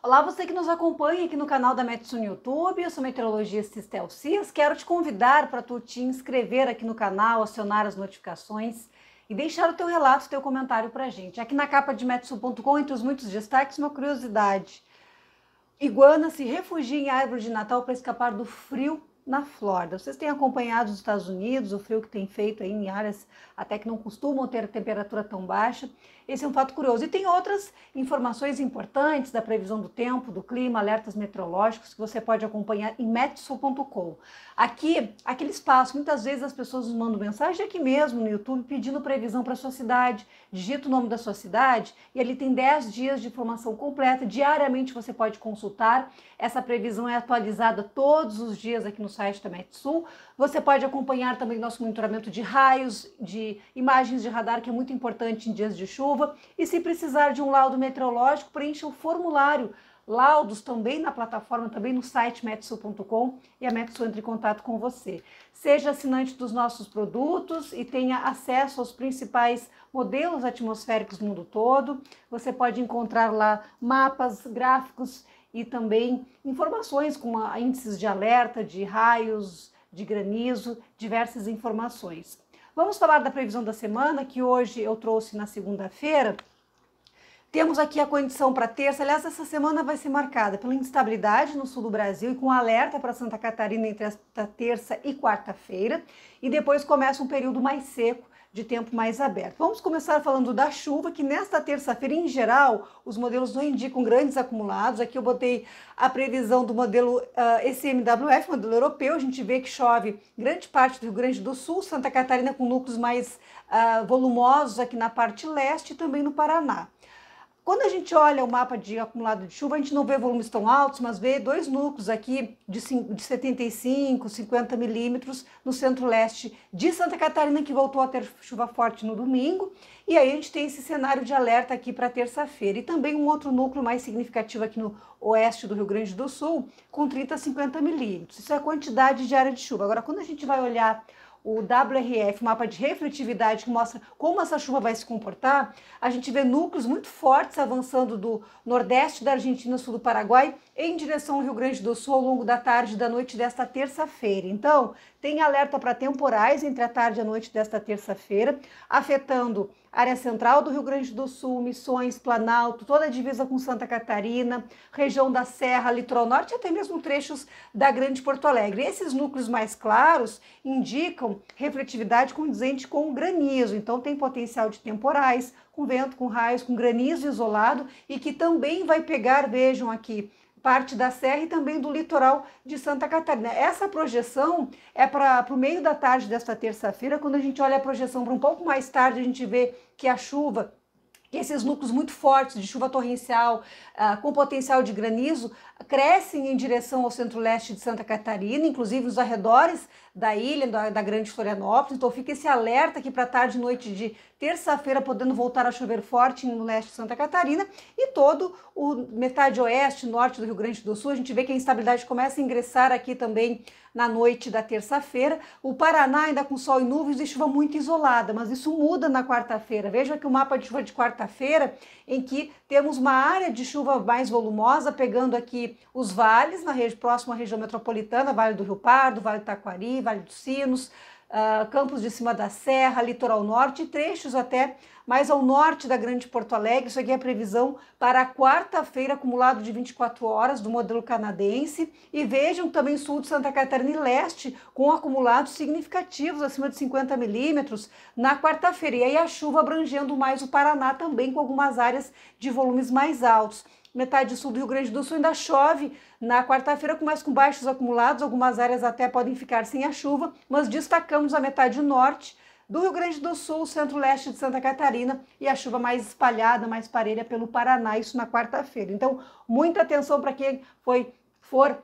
Olá, você que nos acompanha aqui no canal da Metsu no YouTube, eu sou meteorologista Estel Cias, quero te convidar para tu te inscrever aqui no canal, acionar as notificações e deixar o teu relato, o teu comentário para a gente. Aqui na capa de metsu.com, entre os muitos destaques, uma curiosidade. Iguana se refugia em árvore de Natal para escapar do frio na Flórida. Vocês têm acompanhado os Estados Unidos, o frio que tem feito aí em áreas até que não costumam ter temperatura tão baixa. Esse é um fato curioso. E tem outras informações importantes da previsão do tempo, do clima, alertas meteorológicos que você pode acompanhar em Metso.com. Aqui, aquele espaço, muitas vezes as pessoas nos mandam mensagem aqui mesmo no YouTube pedindo previsão para sua cidade. Digita o nome da sua cidade e ali tem 10 dias de informação completa. Diariamente você pode consultar. Essa previsão é atualizada todos os dias aqui no site da Metsul. Você pode acompanhar também nosso monitoramento de raios, de imagens de radar, que é muito importante em dias de chuva. E se precisar de um laudo meteorológico, preencha o formulário laudos também na plataforma, também no site metsul.com e a Metsul entre em contato com você. Seja assinante dos nossos produtos e tenha acesso aos principais modelos atmosféricos do mundo todo. Você pode encontrar lá mapas, gráficos e também informações como índices de alerta, de raios, de granizo, diversas informações. Vamos falar da previsão da semana, que hoje eu trouxe na segunda-feira, temos aqui a condição para terça. Aliás, essa semana vai ser marcada pela instabilidade no sul do Brasil e com alerta para Santa Catarina entre esta terça e quarta-feira. E depois começa um período mais seco, de tempo mais aberto. Vamos começar falando da chuva, que nesta terça-feira, em geral, os modelos não indicam grandes acumulados. Aqui eu botei a previsão do modelo uh, ah, SMWF, modelo europeu. A gente vê que chove grande parte do Rio Grande do Sul, Santa Catarina com núcleos mais uh, volumosos aqui na parte leste e também no Paraná. Quando a gente olha o mapa de acumulado de chuva, a gente não vê volumes tão altos, mas vê dois núcleos aqui de, 75, 50 milímetros no centro-leste de Santa Catarina, que voltou a ter chuva forte no domingo. E aí a gente tem esse cenário de alerta aqui para terça-feira. E também um outro núcleo mais significativo aqui no oeste do Rio Grande do Sul, com 30 50 milímetros. Isso é a quantidade de área de chuva. Agora, quando a gente vai olhar o WRF, mapa de refletividade, que mostra como essa chuva vai se comportar, a gente vê núcleos muito fortes avançando do nordeste da Argentina, sul do Paraguai, em direção ao Rio Grande do Sul ao longo da tarde e da noite desta terça-feira. Então, tem alerta para temporais entre a tarde e a noite desta terça-feira, afetando área central do Rio Grande do Sul, Missões, Planalto, toda a divisa com Santa Catarina, região da Serra, Litoral Norte e até mesmo trechos da Grande Porto Alegre. Esses núcleos mais claros indicam destacam refletividade condizente com o granizo, então tem potencial de temporais, com vento, com raios, com granizo isolado e que também vai pegar, vejam aqui, parte da serra e também do litoral de Santa Catarina. Essa projeção é para o meio da tarde desta terça-feira. Quando a gente olha a projeção para um pouco mais tarde, a gente vê que a chuva que Esses núcleos muito fortes de chuva torrencial uh, com potencial de granizo crescem em direção ao centro-leste de Santa Catarina, inclusive nos arredores da ilha, da, da Grande Florianópolis. Então fica esse alerta aqui para tarde e noite de terça-feira, podendo voltar a chover forte no leste de Santa Catarina e todo o metade oeste, norte do Rio Grande do Sul. A gente vê que a instabilidade começa a ingressar aqui também na noite da terça-feira. O Paraná ainda com sol e nuvens e chuva muito isolada, mas isso muda na quarta-feira. Veja que o mapa de chuva de quarta quarta-feira, em que temos uma área de chuva mais volumosa, pegando aqui os vales, na região, próxima à região metropolitana, Vale do Rio Pardo, Vale do Taquari, Vale dos Sinos, uh, Campos de Cima da Serra, Litoral Norte, trechos até mais ao norte da Grande Porto Alegre. Isso aqui é a previsão para quarta-feira, acumulado de 24 horas, do modelo canadense. E vejam também sul de Santa Catarina e leste, com acumulados significativos, acima de 50 milímetros, na quarta-feira. E aí a chuva abrangendo mais o Paraná também, com algumas áreas de volumes mais altos metade sul do Rio Grande do Sul ainda chove na quarta-feira, mas com baixos acumulados, algumas áreas até podem ficar sem a chuva, mas destacamos a metade norte do Rio Grande do Sul, centro-leste de Santa Catarina e a chuva mais espalhada, mais parelha pelo Paraná, isso na quarta-feira. Então, muita atenção para quem foi for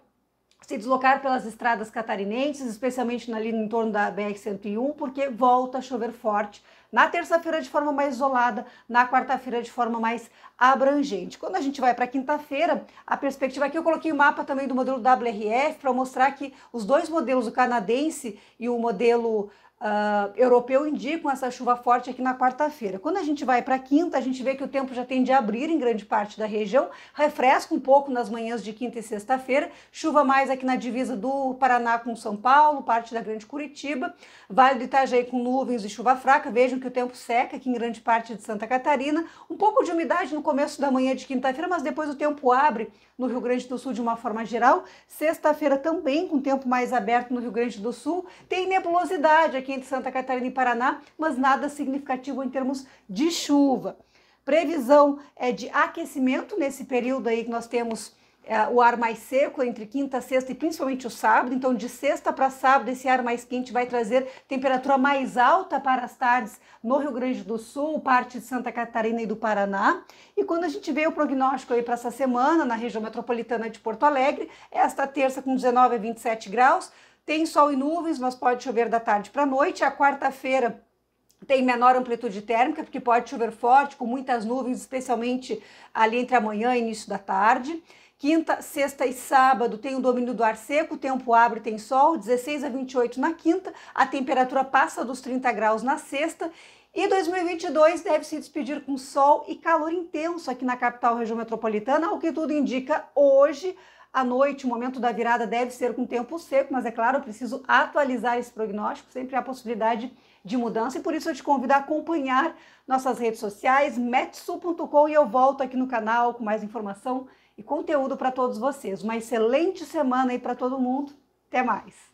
se deslocar pelas estradas catarinenses, especialmente ali em torno da BR-101, porque volta a chover forte na terça-feira de forma mais isolada, na quarta-feira de forma mais abrangente. Quando a gente vai para quinta-feira, a perspectiva aqui eu coloquei o um mapa também do modelo WRF para mostrar que os dois modelos, o canadense e o modelo uh, europeu indicam essa chuva forte aqui na quarta-feira. Quando a gente vai para quinta, a gente vê que o tempo já tende a abrir em grande parte da região, refresca um pouco nas manhãs de quinta e sexta-feira, chuva mais aqui na divisa do Paraná com São Paulo, parte da Grande Curitiba, Vale do Itajaí com nuvens e chuva fraca. Vejam que o tempo seca aqui em grande parte de Santa Catarina, um pouco de umidade no começo da manhã de quinta-feira, mas depois o tempo abre no Rio Grande do Sul de uma forma geral. Sexta-feira também com tempo mais aberto no Rio Grande do Sul, tem nebulosidade aqui aqui entre Santa Catarina e Paraná, mas nada significativo em termos de chuva. Previsão é de aquecimento nesse período aí que nós temos é, o ar mais seco entre quinta, sexta e principalmente o sábado. Então, de sexta para sábado, esse ar mais quente vai trazer temperatura mais alta para as tardes no Rio Grande do Sul, parte de Santa Catarina e do Paraná. E quando a gente vê o prognóstico aí para essa semana na região metropolitana de Porto Alegre, esta terça com 19 a 27 graus. Tem sol e nuvens, mas pode chover da tarde para a noite. A quarta-feira tem menor amplitude térmica, porque pode chover forte, com muitas nuvens, especialmente ali entre amanhã e início da tarde. Quinta, sexta e sábado tem o domínio do ar seco, tempo abre, tem sol, 16 a 28 na quinta, a temperatura passa dos 30 graus na sexta. E 2022 deve se despedir com sol e calor intenso aqui na capital região metropolitana, o que tudo indica hoje à noite, o momento da virada deve ser com tempo seco, mas é claro, eu preciso atualizar esse prognóstico, sempre há possibilidade de mudança, e por isso eu te convido a acompanhar nossas redes sociais, metsu.com, e eu volto aqui no canal com mais informação e conteúdo para todos vocês. Uma excelente semana aí para todo mundo. Até mais!